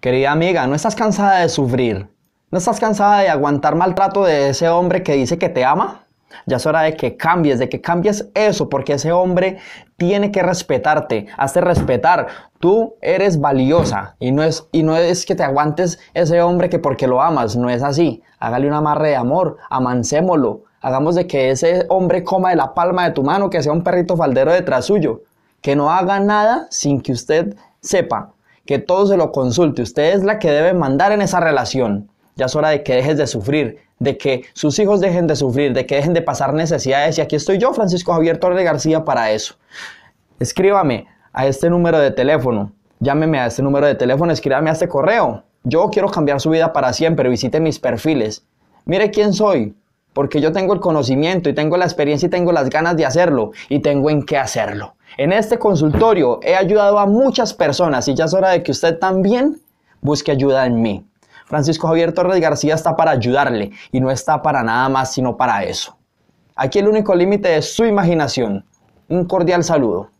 Querida amiga, ¿no estás cansada de sufrir? ¿No estás cansada de aguantar maltrato de ese hombre que dice que te ama? Ya es hora de que cambies, de que cambies eso, porque ese hombre tiene que respetarte, hazte respetar. Tú eres valiosa y no es, y no es que te aguantes ese hombre que porque lo amas, no es así. Hágale un amarre de amor, amancémoslo, hagamos de que ese hombre coma de la palma de tu mano, que sea un perrito faldero detrás suyo, que no haga nada sin que usted sepa que todo se lo consulte. Usted es la que debe mandar en esa relación. Ya es hora de que dejes de sufrir, de que sus hijos dejen de sufrir, de que dejen de pasar necesidades. Y aquí estoy yo, Francisco Javier Torre García, para eso. Escríbame a este número de teléfono. Llámeme a este número de teléfono, escríbame a este correo. Yo quiero cambiar su vida para siempre. Visite mis perfiles. Mire quién soy porque yo tengo el conocimiento y tengo la experiencia y tengo las ganas de hacerlo y tengo en qué hacerlo. En este consultorio he ayudado a muchas personas y ya es hora de que usted también busque ayuda en mí. Francisco Javier Torres García está para ayudarle y no está para nada más sino para eso. Aquí el único límite es su imaginación. Un cordial saludo.